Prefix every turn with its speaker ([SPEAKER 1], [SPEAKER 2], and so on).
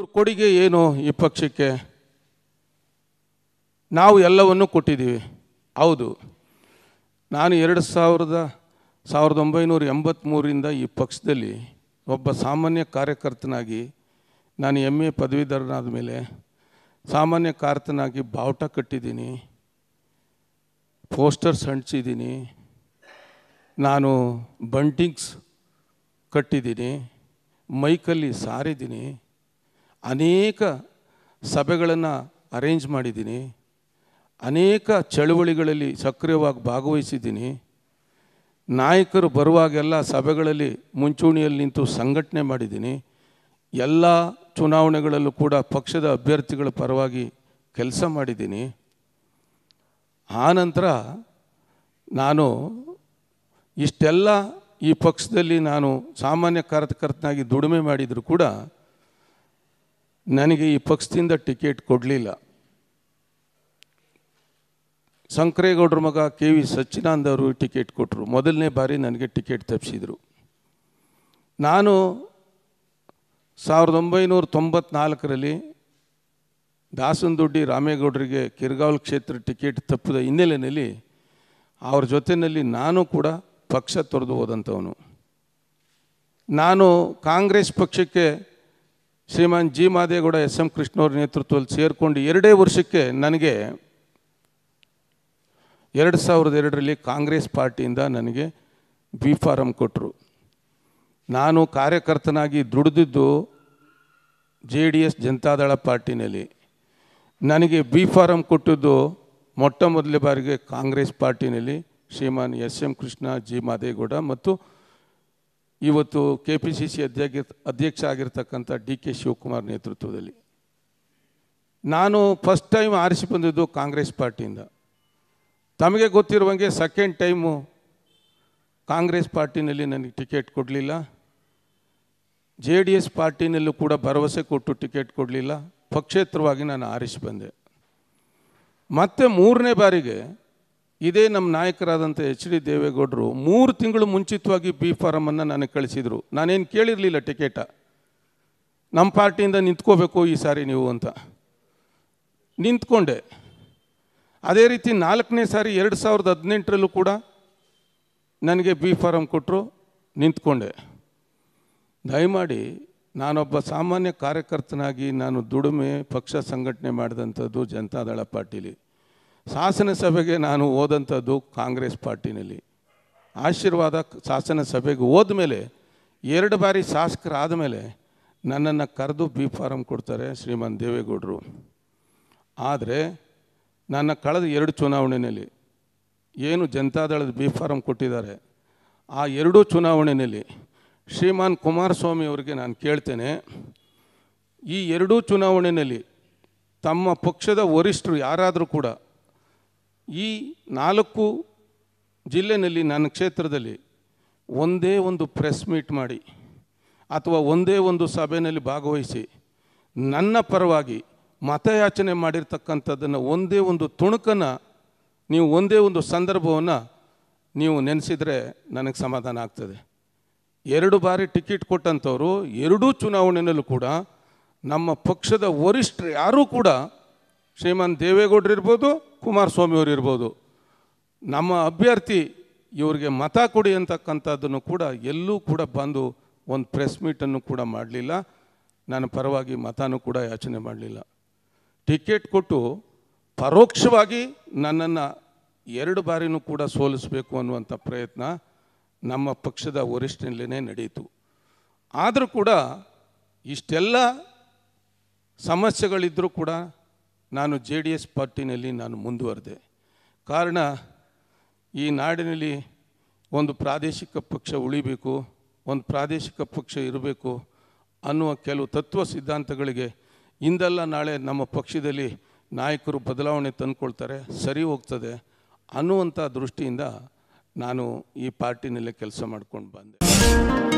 [SPEAKER 1] ಇವ್ರ ಕೊಡುಗೆ ಏನು ಈ ಪಕ್ಷಕ್ಕೆ ನಾವು ಎಲ್ಲವನ್ನು ಕೊಟ್ಟಿದ್ದೀವಿ ಹೌದು ನಾನು ಎರಡು ಸಾವಿರದ ಸಾವಿರದ ಒಂಬೈನೂರ ಎಂಬತ್ತ್ಮೂರಿಂದ ಈ ಪಕ್ಷದಲ್ಲಿ ಒಬ್ಬ ಸಾಮಾನ್ಯ ಕಾರ್ಯಕರ್ತನಾಗಿ ನಾನು ಎಮ್ ಎ ಪದವೀಧರನಾದ ಮೇಲೆ ಸಾಮಾನ್ಯ ಕಾರ್ತನಾಗಿ ಬಾವುಟ ಕಟ್ಟಿದ್ದೀನಿ ಪೋಸ್ಟರ್ಸ್ ಹಂಚಿದ್ದೀನಿ ನಾನು ಬಂಟಿಂಗ್ಸ್ ಕಟ್ಟಿದ್ದೀನಿ ಮೈಕಲ್ಲಿ ಸಾರಿದ್ದೀನಿ ಅನೇಕ ಸಭೆಗಳನ್ನು ಅರೇಂಜ್ ಮಾಡಿದ್ದೀನಿ ಅನೇಕ ಚಳುವಳಿಗಳಲ್ಲಿ ಸಕ್ರಿಯವಾಗಿ ಭಾಗವಹಿಸಿದ್ದೀನಿ ನಾಯಕರು ಬರುವಾಗೆಲ್ಲ ಸಭೆಗಳಲ್ಲಿ ಮುಂಚೂಣಿಯಲ್ಲಿ ನಿಂತು ಸಂಘಟನೆ ಮಾಡಿದ್ದೀನಿ ಎಲ್ಲ ಚುನಾವಣೆಗಳಲ್ಲೂ ಕೂಡ ಪಕ್ಷದ ಅಭ್ಯರ್ಥಿಗಳ ಪರವಾಗಿ ಕೆಲಸ ಮಾಡಿದ್ದೀನಿ ಆನಂತರ ನಾನು ಇಷ್ಟೆಲ್ಲ ಈ ಪಕ್ಷದಲ್ಲಿ ನಾನು ಸಾಮಾನ್ಯ ಕಾರ್ಯಕರ್ತನಾಗಿ ದುಡಿಮೆ ಮಾಡಿದರೂ ಕೂಡ ನನಗೆ ಈ ಪಕ್ಷದಿಂದ ಟಿಕೆಟ್ ಕೊಡಲಿಲ್ಲ ಸಂಕ್ರೇಗೌಡ್ರ ಮಗ ಕೆ ವಿ ಸಚ್ಚಿನಾನಂದ ಅವರು ಟಿಕೆಟ್ ಕೊಟ್ಟರು ಮೊದಲನೇ ಬಾರಿ ನನಗೆ ಟಿಕೆಟ್ ತಪ್ಪಿಸಿದರು ನಾನು ಸಾವಿರದ ಒಂಬೈನೂರ ತೊಂಬತ್ನಾಲ್ಕರಲ್ಲಿ ದುಡ್ಡಿ ರಾಮೇಗೌಡರಿಗೆ ಕಿರ್ಗಾವಲ್ ಕ್ಷೇತ್ರ ಟಿಕೆಟ್ ತಪ್ಪಿದ ಹಿನ್ನೆಲೆಯಲ್ಲಿ ಅವ್ರ ಜೊತೆಯಲ್ಲಿ ನಾನು ಕೂಡ ಪಕ್ಷ ತೊರೆದು ಹೋದಂಥವನು ನಾನು ಕಾಂಗ್ರೆಸ್ ಪಕ್ಷಕ್ಕೆ Shriman G Madegowda S M ಕೃಷ್ಣವ್ರ ನೇತೃತ್ವದಲ್ಲಿ ಸೇರಿಕೊಂಡು ಎರಡೇ ವರ್ಷಕ್ಕೆ ನನಗೆ ಎರಡು ಸಾವಿರದ ಎರಡರಲ್ಲಿ ಕಾಂಗ್ರೆಸ್ ಪಾರ್ಟಿಯಿಂದ ನನಗೆ ಬಿ ಫಾರಂ ಕೊಟ್ಟರು ನಾನು ಕಾರ್ಯಕರ್ತನಾಗಿ ದುಡಿದಿದ್ದು ಜೆ ಡಿ ಎಸ್ ಜನತಾದಳ ಪಾರ್ಟಿನಲ್ಲಿ ನನಗೆ ಬಿ ಫಾರಂ ಕೊಟ್ಟಿದ್ದು ಮೊಟ್ಟ ಮೊದಲ ಬಾರಿಗೆ ಕಾಂಗ್ರೆಸ್ ಪಾರ್ಟಿನಲ್ಲಿ Shriman S M Krishna G Madegowda ಮತ್ತು ಇವತ್ತು ಕೆ ಪಿ ಸಿ ಸಿ ಅಧ್ಯಕ್ಷ ಅಧ್ಯಕ್ಷ ಆಗಿರ್ತಕ್ಕಂಥ ಡಿ ಕೆ ಶಿವಕುಮಾರ್ ನೇತೃತ್ವದಲ್ಲಿ ನಾನು ಫಸ್ಟ್ ಟೈಮ್ ಆರಿಸಿ ಬಂದಿದ್ದು ಕಾಂಗ್ರೆಸ್ ಪಾರ್ಟಿಯಿಂದ ತಮಗೆ ಗೊತ್ತಿರುವಂಗೆ ಸೆಕೆಂಡ್ ಟೈಮು ಕಾಂಗ್ರೆಸ್ ಪಾರ್ಟಿನಲ್ಲಿ ನನಗೆ ಟಿಕೆಟ್ ಕೊಡಲಿಲ್ಲ ಜೆ ಡಿ ಎಸ್ ಪಾರ್ಟಿನಲ್ಲೂ ಕೂಡ ಭರವಸೆ ಕೊಟ್ಟು ಟಿಕೆಟ್ ಕೊಡಲಿಲ್ಲ ಪಕ್ಷೇತರವಾಗಿ ನಾನು ಆರಿಸಿ ಬಂದೆ ಮತ್ತೆ ಮೂರನೇ ಬಾರಿಗೆ ಇದೇ ನಮ್ಮ ನಾಯಕರಾದಂಥ ಎಚ್ ಡಿ ದೇವೇಗೌಡರು ಮೂರು ತಿಂಗಳು ಮುಂಚಿತವಾಗಿ ಬಿ ಫಾರಮನ್ನು ನನಗೆ ಕಳಿಸಿದರು ನಾನೇನು ಕೇಳಿರಲಿಲ್ಲ ಟಿಕೆಟ ನಮ್ಮ ಪಾರ್ಟಿಯಿಂದ ನಿಂತ್ಕೋಬೇಕು ಈ ಸಾರಿ ನೀವು ಅಂತ ನಿಂತ್ಕೊಂಡೆ ಅದೇ ರೀತಿ ನಾಲ್ಕನೇ ಸಾರಿ ಎರಡು ಸಾವಿರದ ಹದಿನೆಂಟರಲ್ಲೂ ಕೂಡ ನನಗೆ ಬಿ ಫಾರಮ್ ಕೊಟ್ಟರು ನಿಂತ್ಕೊಂಡೆ ದಯಮಾಡಿ ನಾನೊಬ್ಬ ಸಾಮಾನ್ಯ ಕಾರ್ಯಕರ್ತನಾಗಿ ನಾನು ದುಡಿಮೆ ಪಕ್ಷ ಸಂಘಟನೆ ಮಾಡಿದಂಥದ್ದು ಜನತಾದಳ ಪಾರ್ಟಿಲಿ ಶಾಸನ ಸಭೆಗೆ ನಾನು ಹೋದಂಥದ್ದು ಕಾಂಗ್ರೆಸ್ ಪಾರ್ಟಿನಲ್ಲಿ ಆಶೀರ್ವಾದ ಶಾಸನ ಸಭೆಗೆ ಹೋದ ಮೇಲೆ ಎರಡು ಬಾರಿ ಶಾಸಕರಾದ ಮೇಲೆ ನನ್ನನ್ನು ಕರೆದು ಬಿ ಫಾರಂ ಕೊಡ್ತಾರೆ ಶ್ರೀಮನ್ ದೇವೇಗೌಡರು ಆದರೆ ನನ್ನ ಕಳೆದ ಎರಡು ಚುನಾವಣೆಯಲ್ಲಿ ಏನು ಜನತಾದಳದ ಬಿ ಫಾರಂ ಕೊಟ್ಟಿದ್ದಾರೆ ಆ ಎರಡೂ ಚುನಾವಣೆಯಲ್ಲಿ ಶ್ರೀಮಾನ್ ಕುಮಾರಸ್ವಾಮಿ ಅವರಿಗೆ ನಾನು ಕೇಳ್ತೇನೆ ಈ ಎರಡೂ ಚುನಾವಣೆಯಲ್ಲಿ ತಮ್ಮ ಪಕ್ಷದ ವರಿಷ್ಠರು ಯಾರಾದರೂ ಕೂಡ ಈ ನಾಲ್ಕು ಜಿಲ್ಲೆಯಲ್ಲಿ ನನ್ನ ಕ್ಷೇತ್ರದಲ್ಲಿ ಒಂದೇ ಒಂದು ಪ್ರೆಸ್ ಮೀಟ್ ಮಾಡಿ ಅಥವಾ ಒಂದೇ ಒಂದು ಸಭೆಯಲ್ಲಿ ಭಾಗವಹಿಸಿ ನನ್ನ ಪರವಾಗಿ ಮತಯಾಚನೆ ಮಾಡಿರ್ತಕ್ಕಂಥದ್ದನ್ನು ಒಂದೇ ಒಂದು ತುಣುಕನ್ನು ನೀವು ಒಂದೇ ಒಂದು ಸಂದರ್ಭವನ್ನು ನೀವು ನೆನೆಸಿದರೆ ನನಗೆ ಸಮಾಧಾನ ಆಗ್ತದೆ ಎರಡು ಬಾರಿ ಟಿಕೆಟ್ ಕೊಟ್ಟಂಥವರು ಎರಡೂ ಚುನಾವಣೆಯಲ್ಲೂ ಕೂಡ ನಮ್ಮ ಪಕ್ಷದ ವರಿಷ್ಠರು ಯಾರೂ ಕೂಡ ಶ್ರೀಮಾನ್ ದೇವೇಗೌಡರಿರ್ಬೋದು ಕುಮಾರಸ್ವಾಮಿ ಅವರು ಇರ್ಬೋದು ನಮ್ಮ ಅಭ್ಯರ್ಥಿ ಇವರಿಗೆ ಮತ ಕೊಡಿ ಅಂತಕ್ಕಂಥದ್ದನ್ನು ಕೂಡ ಎಲ್ಲೂ ಕೂಡ ಬಂದು ಒಂದು ಪ್ರೆಸ್ ಮೀಟನ್ನು ಕೂಡ ಮಾಡಲಿಲ್ಲ ನನ್ನ ಪರವಾಗಿ ಮತನೂ ಕೂಡ ಯಾಚನೆ ಮಾಡಲಿಲ್ಲ ಟಿಕೆಟ್ ಕೊಟ್ಟು ಪರೋಕ್ಷವಾಗಿ ನನ್ನನ್ನು ಎರಡು ಬಾರಿನೂ ಕೂಡ ಸೋಲಿಸಬೇಕು ಅನ್ನುವಂಥ ಪ್ರಯತ್ನ ನಮ್ಮ ಪಕ್ಷದ ವರಿಷ್ಠನಲ್ಲೇ ನಡೆಯಿತು ಆದರೂ ಕೂಡ ಇಷ್ಟೆಲ್ಲ ಸಮಸ್ಯೆಗಳಿದ್ದರೂ ಕೂಡ ನಾನು ಜೆ ಡಿ ಎಸ್ ಪಾರ್ಟಿನಲ್ಲಿ ನಾನು ಮುಂದುವರೆದೆ ಕಾರಣ ಈ ನಾಡಿನಲ್ಲಿ ಒಂದು ಪ್ರಾದೇಶಿಕ ಪಕ್ಷ ಉಳಿಬೇಕು ಒಂದು ಪ್ರಾದೇಶಿಕ ಪಕ್ಷ ಇರಬೇಕು ಅನ್ನುವ ಕೆಲವು ತತ್ವ ಸಿದ್ಧಾಂತಗಳಿಗೆ ಇಂದಲ್ಲ ನಾಳೆ ನಮ್ಮ ಪಕ್ಷದಲ್ಲಿ ನಾಯಕರು ಬದಲಾವಣೆ ತಂದುಕೊಳ್ತಾರೆ ಸರಿ ಹೋಗ್ತದೆ ಅನ್ನುವಂಥ ದೃಷ್ಟಿಯಿಂದ ನಾನು ಈ ಪಾರ್ಟಿನಲ್ಲೇ ಕೆಲಸ ಮಾಡ್ಕೊಂಡು ಬಂದೆ